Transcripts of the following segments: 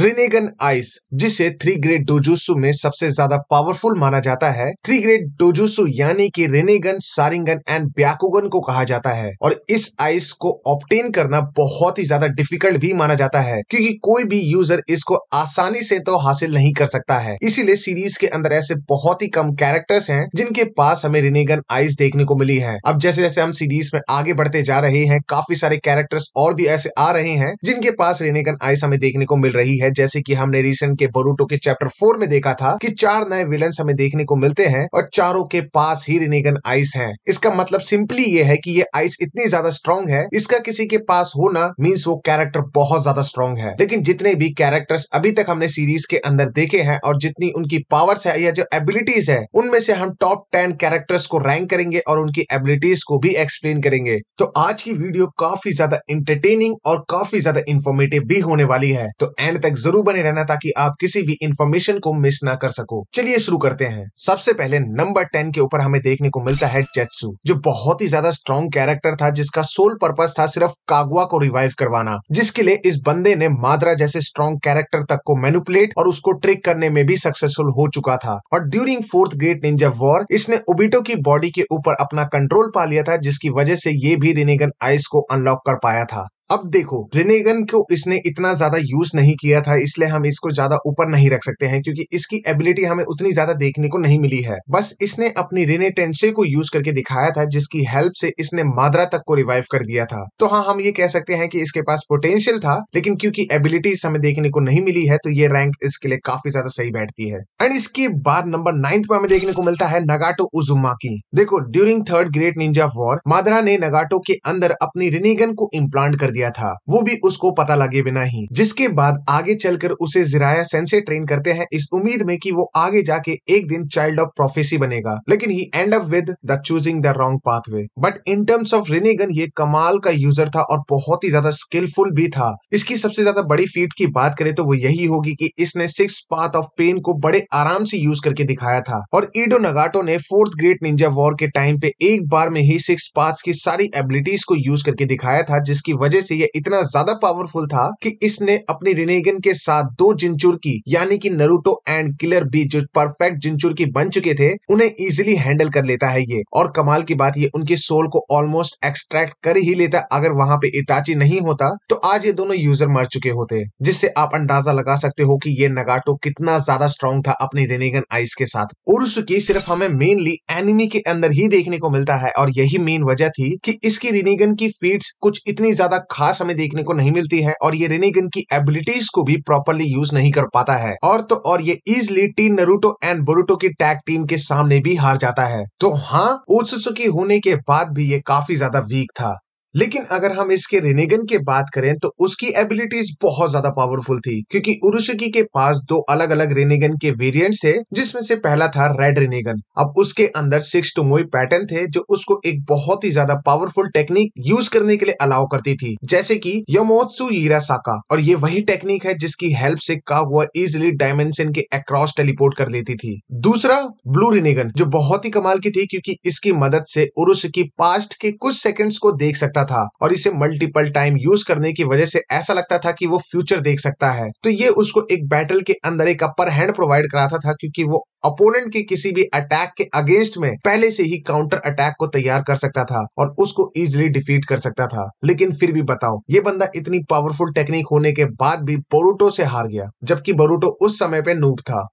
रिनेगन eyes जिसे three great dojutsu में सबसे ज्यादा पावरफुल माना जाता है थ्री ग्रेड डोजुसु यानी कि रेनेगन सारिंगन एंड ब्याकुगन को कहा जाता है और इस आइस को ऑप्टेन करना बहुत ही ज्यादा डिफिकल्ट भी माना जाता है क्योंकि कोई भी यूजर इसको आसानी से तो हासिल नहीं कर सकता है इसीलिए सीरीज के अंदर ऐसे बहुत ही कम कैरेक्टर्स हैं जिनके पास हमें रिनेगन आइस देखने को मिली है अब जैसे जैसे हम सीरीज में आगे बढ़ते जा रहे हैं काफी सारे कैरेक्टर्स और भी ऐसे आ रहे हैं जिनके पास रेनेगन आइस हमें देखने को मिल रही है है जैसे कि हमने रिसेंट के बरूटो के चैप्टर फोर में देखा था कि चार नए विलन हमें देखने को मिलते हैं और चारों के पास ही रिनेगन आइस है इसका मतलब सिंपली ये है की ये आइस इतनी ज्यादा स्ट्रॉन्ग है इसका किसी के पास होना मीन्स वो कैरेक्टर बहुत ज्यादा स्ट्रॉन्ग है लेकिन जितने भी कैरेक्टर्स अभी तक हमने सीरीज के अंदर देखे हैं और जितनी उनकी पावर्स है या जो एबिलिटीज है उनमें से हम टॉप टेन कैरेक्टर्स को रैंक करेंगे और उनकी एबिलिटीज को भी एक्सप्लेन करेंगे तो आज की वीडियो काफी ज्यादा इंटरटेनिंग और काफी ज्यादा इंफॉर्मेटिव भी होने वाली है तो एंड तक जरूर बने रहना ताकि आप किसी भी इंफॉर्मेशन को मिस ना कर सको चलिए शुरू करते हैं सबसे पहले नंबर टेन के ऊपर हमें देखने को मिलता है जेट्सू जो बहुत ही ज्यादा स्ट्रॉन्ग कैरेक्टर था जिसका सोल पर्पज था सिर्फ कागुआ को रिवाइव करवाना जिसके लिए इस बंदे ने मादरा जैसे स्ट्रॉन्ग कैरेक्टर तक को मेनुपुलेट और उसको ट्रिक करने में भी सक्सेसफुल हो चुका था और during fourth great ninja war इसने उबिटो की बॉडी के ऊपर अपना कंट्रोल पा लिया था जिसकी वजह से ये भी रिनेगन आइस को अनलॉक कर पाया था अब देखो रिनेगन को इसने इतना ज्यादा यूज नहीं किया था इसलिए हम इसको ज्यादा ऊपर नहीं रख सकते हैं क्योंकि इसकी एबिलिटी हमें उतनी ज्यादा देखने को नहीं मिली है बस इसने अपनी रिने टेंसे को यूज करके दिखाया था जिसकी हेल्प से इसने मादरा तक को रिवाइव कर दिया था तो हाँ हम ये कह सकते हैं कि इसके पास पोटेंशियल था लेकिन क्योंकि एबिलिटी हमें देखने को नहीं मिली है तो ये रैंक इसके लिए काफी ज्यादा सही बैठती है एंड इसके बाद नंबर नाइन्थ पर हमें देखने को मिलता है नगाटो उजुमा की देखो during third great ninja war Madara ने नगाटो के अंदर अपनी रिनेगन को इम्प्लांट कर दिया दिया था वो भी उसको पता लगे बिना ही जिसके बाद आगे चलकर उसे जिराया सेंसे ट्रेन करते हैं इस उम्मीद में कि वो आगे जाके एक दिन चाइल्ड ऑफ प्रोफेसी बनेगा लेकिन he end up with the choosing the wrong pathway but in terms of Rinnegan ये कमाल का यूजर था और बहुत ही ज्यादा स्किलफुल भी था इसकी सबसे ज्यादा बड़ी फीट की बात करें तो वो यही होगी कि इसने सिक्स पाथ ऑफ पेन को बड़े आराम से यूज करके दिखाया था और ईडो नगाटो ने फोर्थ ग्रेट निंजा वॉर के टाइम पे एक बार में ही सिक्स पाथ की सारी एबिलिटीज को यूज करके दिखाया था जिसकी वजह से ये इतना ज्यादा पावरफुल था कि इसने अपनी रिनेगन के साथ दो जिंचुर की यानी कि नरूटो एंड किलर बी जो परफेक्ट जिंचुर की बन चुके थे उन्हें इजिली हैंडल कर लेता है ये और कमाल की बात ये उनकी सोल को ऑलमोस्ट एक्सट्रैक्ट कर ही लेता अगर वहां पे इताची नहीं होता तो आज ये दोनों यूजर मर चुके होते जिससे आप अंदाजा लगा सकते हो कि ये नगाटो कितना ज्यादा स्ट्रॉन्ग था अपनी रेनेगन आइस के साथ उर्सुकी सिर्फ हमें मेनली एनिमी के अंदर ही देखने को मिलता है और यही मेन वजह थी कि इसकी रिनेगन की फीड्स कुछ इतनी ज्यादा खास हमें देखने को नहीं मिलती है और ये रेनेगन की एबिलिटीज को भी प्रॉपरली यूज नहीं कर पाता है और तो और ये easily team Naruto and Boruto की टैग टीम के सामने भी हार जाता है तो हाँ ओत्सुकी होने के बाद भी ये काफी ज्यादा वीक था लेकिन अगर हम इसके रेनेगन के बात करें तो उसकी एबिलिटीज बहुत ज्यादा पावरफुल थी क्योंकि उरुसुकी के पास दो अलग अलग रेनेगन के वेरिएंट्स थे जिसमें से पहला था रेड रेनेगन अब उसके अंदर सिक्स टू मोई पैटर्न थे जो उसको एक बहुत ही ज्यादा पावरफुल टेक्निक यूज करने के लिए अलाउ करती थी जैसे की यमोत्सु साका और ये वही टेक्निक है जिसकी हेल्प से हुआ इजिली डायमेंशन के अक्रॉस टेलीपोर्ट कर लेती थी दूसरा ब्लू रिनेगन जो बहुत ही कमाल की थी क्योंकि इसकी मदद से उरुस की पास्ट के कुछ सेकंड्स को देख सकता था और इसे मल्टीपल टाइम यूज करने की वजह से ऐसा लगता था कि वो फ्यूचर देख सकता है तो ये उसको एक बैटल के अंदर एक अपर हैंड प्रोवाइड कराता था क्योंकि वो अपोनेंट के किसी भी अटैक के अगेंस्ट में पहले से ही काउंटर अटैक को तैयार कर सकता था और उसको इजिली डिफीट कर सकता था लेकिन फिर भी बताओ ये बंदा इतनी पावरफुल टेक्निक होने के बाद भी बोरूटो से हार गया जबकि बोरूटो उस समय पे नूब था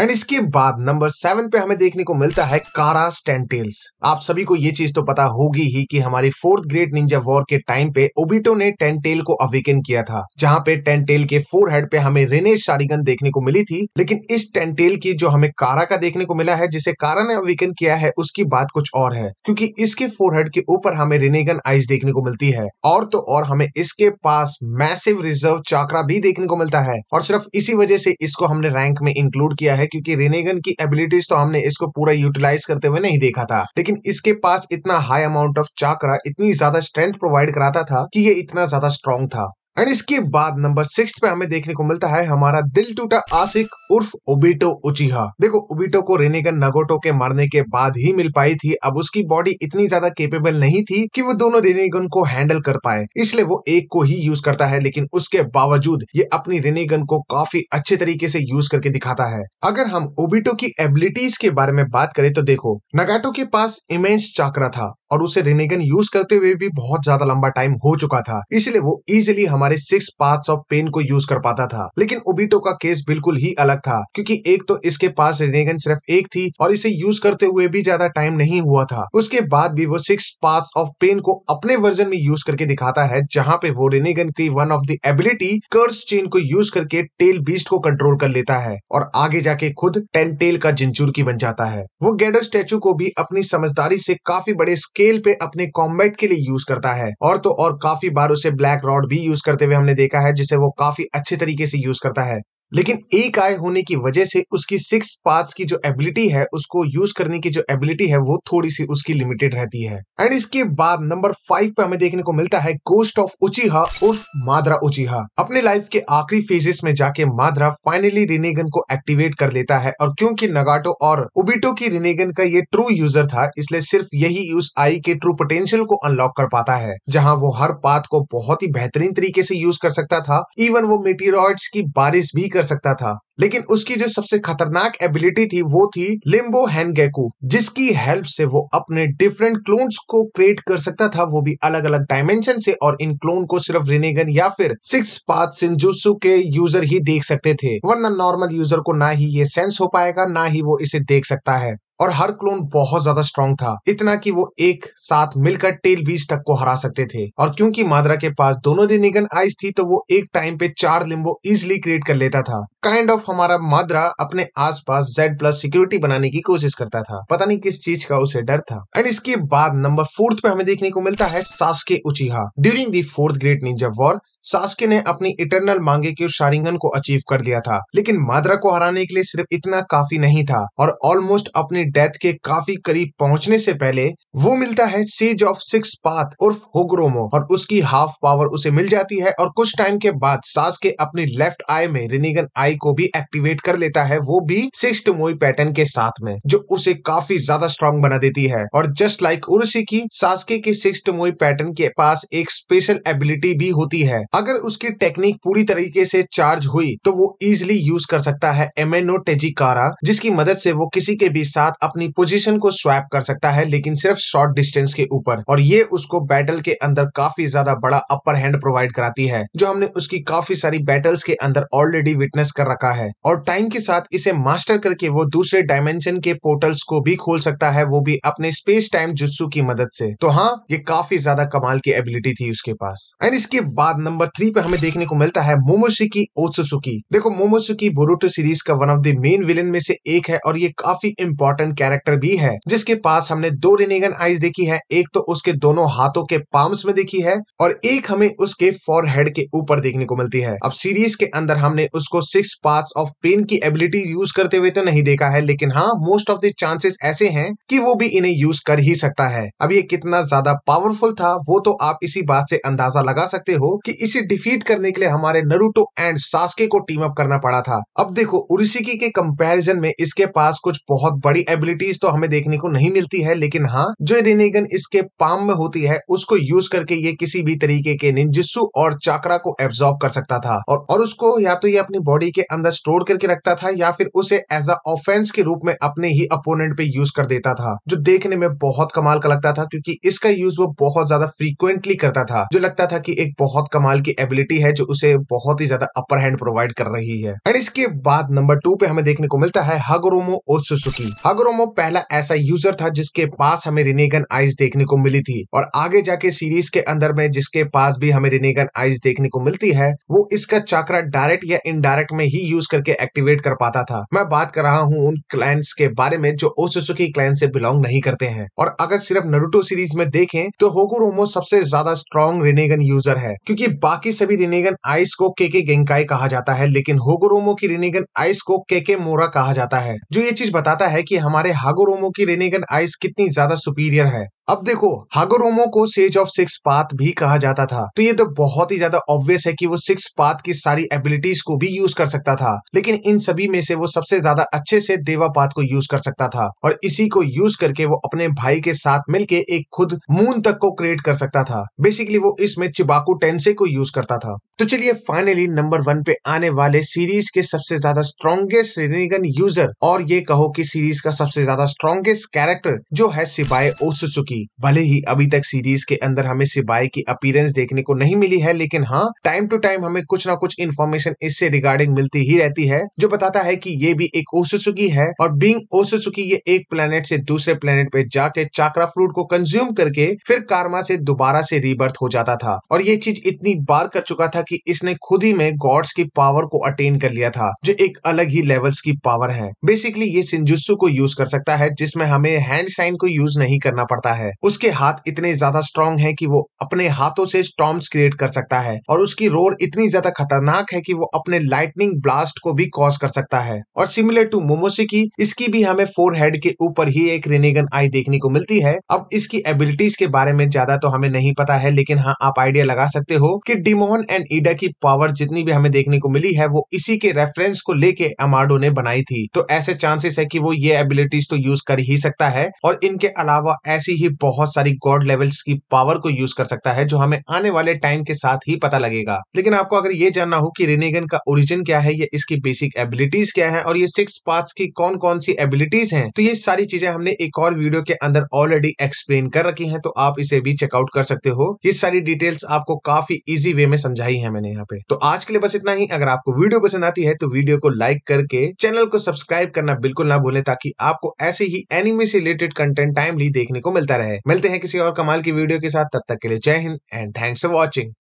एंड इसके बाद नंबर सेवन पे हमें देखने को मिलता है कारा स्टेंटेल्स आप सभी को ये चीज तो पता होगी ही कि हमारी फोर्थ ग्रेड निंजा वॉर के टाइम पे ओबिटो ने टेंटेल को अवेकन किया था जहां पे टेंटेल के फोर हेड पे हमें रेनेश सारीगन देखने को मिली थी लेकिन इस टेंटेल की जो हमें कारा का देखने को मिला है जिसे कारा ने अवेकन किया है उसकी बात कुछ और है क्योंकि इसके फोर हेड के ऊपर हमें रेनेगन आइस देखने को मिलती है और तो और हमें इसके पास मैसिव रिजर्व चाकरा भी देखने को मिलता है और सिर्फ इसी वजह से इसको हमने रैंक में इंक्लूड किया है है क्योंकि रेनेगन की एबिलिटीज तो हमने इसको पूरा यूटिलाइज करते हुए नहीं देखा था लेकिन इसके पास इतना हाई अमाउंट ऑफ चाकरा इतनी ज्यादा स्ट्रेंथ प्रोवाइड कराता था कि ये इतना ज्यादा स्ट्रॉन्ग था एंड इसके बाद नंबर सिक्स पे हमें देखने को मिलता है हमारा दिल टूटा आशिक उर्फ उबीटो उचिहा देखो ओबीटो को रेनेगन नगोटो के मारने के बाद ही मिल पाई थी अब उसकी बॉडी इतनी ज्यादा केपेबल नहीं थी कि वो दोनों रेनेगन को हैंडल कर पाए इसलिए वो एक को ही यूज करता है लेकिन उसके बावजूद ये अपनी रेनेगन को काफी अच्छे तरीके से यूज करके दिखाता है अगर हम ओबिटो की एबिलिटीज के बारे में बात करें तो देखो नगाटो के पास इमेंस चाकरा था और उसे रेनेगन यूज करते हुए भी बहुत ज्यादा लंबा टाइम हो चुका था इसलिए वो इजिली हमारे सिक्स पार्ट ऑफ पेन को यूज कर पाता था लेकिन ओबिटो का केस बिल्कुल ही अलग था क्योंकि एक तो इसके पास रेनेगन सिर्फ एक थी और इसे यूज करते हुए भी ज्यादा टाइम नहीं हुआ था उसके बाद भी वो सिक्स पार्ट ऑफ पेन को अपने वर्जन में यूज करके दिखाता है जहाँ पे वो रेनेगन की one of the ability curse chain को यूज करके टेल बीस्ट को कंट्रोल कर लेता है और आगे जाके खुद टेन टेल का जिंचुरकी बन जाता है वो गेडो स्टेचू को भी अपनी समझदारी से काफी बड़े स्केल पे अपने कॉम्बैट के लिए यूज करता है और तो और काफी बार उसे ब्लैक रॉड भी यूज करते हुए हमने देखा है जिसे वो काफी अच्छे तरीके से यूज करता है लेकिन एक आय होने की वजह से उसकी सिक्स पास की जो एबिलिटी है उसको यूज करने की जो एबिलिटी है वो थोड़ी सी उसकी लिमिटेड रहती है एंड इसके बाद नंबर फाइव पे हमें देखने को मिलता है गोस्ट ऑफ उचिहा उर्फ मादरा उचिहा अपने लाइफ के आखिरी फेजेस में जाके मादरा फाइनली रिनेगन को एक्टिवेट कर लेता है और क्योंकि नगाटो और उबिटो की रिनेगन का ये ट्रू यूजर था इसलिए सिर्फ यही उस आई के ट्रू पोटेंशियल को अनलॉक कर पाता है जहाँ वो हर पाथ को बहुत ही बेहतरीन तरीके से यूज कर सकता था इवन वो मेटीरोड्स की बारिश भी कर सकता था लेकिन उसकी जो सबसे खतरनाक एबिलिटी थी वो थी लिम्बो हैनगेकू जिसकी हेल्प से वो अपने डिफरेंट क्लोन्स को क्रिएट कर सकता था वो भी अलग अलग डायमेंशन से और इन क्लोन को सिर्फ रिनेगन या फिर सिक्स पाथ सिंजुसु के यूजर ही देख सकते थे वरना नॉर्मल यूजर को ना ही ये सेंस हो पाएगा ना ही वो इसे देख सकता है और हर क्लोन बहुत ज्यादा स्ट्रॉन्ग था इतना कि वो एक साथ मिलकर टेल बीस तक को हरा सकते थे और क्योंकि मादरा के पास दोनों निगन आइस थी तो वो एक टाइम पे चार लिम्बो इजिली क्रिएट कर लेता था काइंड kind ऑफ of हमारा मादरा अपने आसपास जेड प्लस सिक्योरिटी बनाने की कोशिश करता था पता नहीं किस चीज का उसे डर था एंड इसके बाद नंबर फोर्थ पे हमें देखने को मिलता है Sasuke Uchiha during the fourth great ninja war Sasuke ने अपनी इटरनल मांगे के शारिंगन को अचीव कर लिया था लेकिन मादरा को हराने के लिए सिर्फ इतना काफी नहीं था और ऑलमोस्ट अपनी डेथ के काफी करीब पहुंचने से पहले वो मिलता है सीज ऑफ सिक्स पाथ उर्फ होग्रोमो और उसकी हाफ पावर उसे मिल जाती है और कुछ टाइम के बाद सासके अपनी लेफ्ट आई में रिनीगन आई को भी एक्टिवेट कर लेता है वो भी सिक्स मोई पैटर्न के साथ में जो उसे काफी ज्यादा स्ट्रॉन्ग बना देती है और जस्ट लाइक उर्सी की सासके की सिक्स मोई पैटर्न के पास एक स्पेशल एबिलिटी भी होती है अगर उसकी टेक्निक पूरी तरीके से चार्ज हुई तो वो इजिली यूज कर सकता है एमेनो टेजिकारा जिसकी मदद से वो किसी के भी साथ अपनी पोजीशन को स्वैप कर सकता है लेकिन सिर्फ शॉर्ट डिस्टेंस के ऊपर और ये उसको बैटल के अंदर काफी ज्यादा बड़ा अपर हैंड प्रोवाइड कराती है जो हमने उसकी काफी सारी बैटल्स के अंदर ऑलरेडी विटनेस कर रखा है और टाइम के साथ इसे मास्टर करके वो दूसरे डायमेंशन के पोर्टल्स को भी खोल सकता है वो भी अपने स्पेस टाइम जुस्सू की मदद से तो हाँ ये काफी ज्यादा कमाल की एबिलिटी थी उसके पास एंड इसके बाद नंबर नंबर थ्री पे हमें देखने को मिलता है मोमोसुकी ओत्सुसुकी देखो मोमोसुकी बोरुटो सीरीज का one of the main villain में से एक है और ये काफी इम्पोर्टेंट कैरेक्टर भी है जिसके पास हमने दो रिनेगन आईज देखी है एक तो उसके दोनों हाथों के पार्म्स में देखी है और एक हमें उसके फॉरहेड के ऊपर देखने को मिलती है अब सीरीज के अंदर हमने उसको सिक्स पार्ट ऑफ पेन की एबिलिटी यूज करते हुए तो नहीं देखा है लेकिन हाँ मोस्ट ऑफ द चांसेस ऐसे है की वो भी इन्हें यूज कर ही सकता है अब ये कितना ज्यादा पावरफुल था वो तो आप इसी बात से अंदाजा लगा सकते हो कि इसे डिफीट करने के लिए हमारे नरूटो एंड सासके को टीम अप करना पड़ा था अब देखो उरिसिकी के कंपैरिजन में इसके पास कुछ बहुत बड़ी एबिलिटीज तो हमें देखने को नहीं मिलती है लेकिन हाँ जो रिनेगन इसके पाम में होती है उसको यूज करके ये किसी भी तरीके के निंजित्सु और चाकरा को एब्सॉर्ब कर सकता था और, और उसको या तो ये अपनी बॉडी के अंदर स्टोर करके रखता था या फिर उसे एज अ ऑफेंस के रूप में अपने ही अपोनेंट पे यूज कर देता था जो देखने में बहुत कमाल का लगता था क्योंकि इसका यूज वो बहुत ज्यादा फ्रीक्वेंटली करता था जो लगता था कि एक बहुत कमाल कमाल की एबिलिटी है जो उसे बहुत ही ज्यादा अपर हैंड प्रोवाइड कर रही है एंड इसके बाद नंबर टू पे हमें देखने को मिलता है हगरोमो ओत्सुसुकी हगरोमो पहला ऐसा यूजर था जिसके पास हमें रिनेगन आइज देखने को मिली थी और आगे जाके सीरीज के अंदर में जिसके पास भी हमें रिनेगन आइज देखने को मिलती है वो इसका चाकरा डायरेक्ट या इनडायरेक्ट में ही यूज करके एक्टिवेट कर पाता था मैं बात कर रहा हूँ उन क्लाइंट्स के बारे में जो ओसुसुकी क्लाइन से बिलोंग नहीं करते हैं और अगर सिर्फ नरुटो सीरीज में देखें तो होगुरोमो सबसे ज्यादा स्ट्रॉन्ग रिनेगन यूजर है क्योंकि बाकी सभी रिनेगन आइस को केके गेंकाई कहा जाता है लेकिन होगोरोमो की रिनेगन आइस को केके मोरा कहा जाता है जो ये चीज बताता है की हमारे हागोरोमो की रिनेगन आइस कितनी ज्यादा सुपीरियर है अब देखो हागोरोमो को सेज ऑफ सिक्स पाथ भी कहा जाता था तो ये तो बहुत ही ज्यादा ऑब्वियस है कि वो सिक्स पाथ की सारी एबिलिटीज को भी यूज कर सकता था लेकिन इन सभी में से वो सबसे ज्यादा अच्छे से देवा पाथ को यूज कर सकता था और इसी को यूज करके वो अपने भाई के साथ मिलके एक खुद मून तक को क्रिएट कर सकता था बेसिकली वो इसमें चिबाकू टेंसे को यूज करता था तो चलिए फाइनली नंबर वन पे आने वाले सीरीज के सबसे ज्यादा स्ट्रॉन्गेस्ट रेनिगन यूजर और ये कहो कि सीरीज का सबसे ज्यादा स्ट्रॉन्गेस्ट कैरेक्टर जो है सिबाए ओसुसुकी होगी भले ही अभी तक सीरीज के अंदर हमें सिबाई की अपीयरेंस देखने को नहीं मिली है लेकिन हाँ टाइम टू टाइम हमें कुछ ना कुछ इन्फॉर्मेशन इससे रिगार्डिंग मिलती ही रहती है जो बताता है की ये भी एक ओसुसुकी है और बींग ओसुसुकी ये एक प्लेनेट से दूसरे प्लेनेट पे जाके चाकरा फ्रूट को कंज्यूम करके फिर कारमा से दोबारा से रीबर्थ हो जाता था और ये चीज इतनी बार कर चुका था कि इसने खुद ही में गॉड्स की पावर को अटेन कर लिया था जो एक अलग ही लेवल्स की पावर है बेसिकली ये सिंजुस्सू को यूज कर सकता है जिसमें हमें हैंड साइन को यूज नहीं करना पड़ता है है उसके हाथ इतने ज्यादा स्ट्रॉन्ग है कि वो अपने हाथों से स्टॉम्स क्रिएट कर सकता है और उसकी रोड इतनी ज्यादा खतरनाक है कि वो अपने लाइटनिंग ब्लास्ट को भी कॉज कर सकता है और सिमिलर टू मोमोसिकी इसकी भी हमें फोर हेड के ऊपर ही एक रेनेगन आई देखने को मिलती है अब इसकी एबिलिटीज के बारे में ज्यादा तो हमें नहीं पता है लेकिन हाँ आप आइडिया लगा सकते हो कि डिमोन एंड ईडा की पावर जितनी भी हमें देखने को मिली है वो इसी के रेफरेंस को लेके अमार्डो ने बनाई थी तो ऐसे चांसेस है कि वो ये एबिलिटीज तो यूज कर ही सकता है और इनके अलावा ऐसी ही बहुत सारी गॉड लेवल्स की पावर को यूज कर सकता है जो हमें आने वाले टाइम के साथ ही पता लगेगा लेकिन आपको अगर ये जानना हो कि रेनेगन का ओरिजिन क्या है या इसकी बेसिक एबिलिटीज क्या है और ये सिक्स पार्ट की कौन कौन सी एबिलिटीज है तो ये सारी चीजें हमने एक और वीडियो के अंदर ऑलरेडी एक्सप्लेन कर रखी है तो आप इसे भी चेकआउट कर सकते हो ये सारी डिटेल्स आपको काफी इजी वे में समझाई है मैंने यहाँ पे तो आज के लिए बस इतना ही अगर आपको वीडियो पसंद आती है तो वीडियो को लाइक करके चैनल को सब्सक्राइब करना बिल्कुल ना भूलें ताकि आपको ऐसे ही एनिमे से रिलेटेड कंटेंट टाइमली देखने को मिलता रहे है मिलते हैं किसी और कमाल की वीडियो के साथ तब तक के लिए Jai Hind and thanks for watching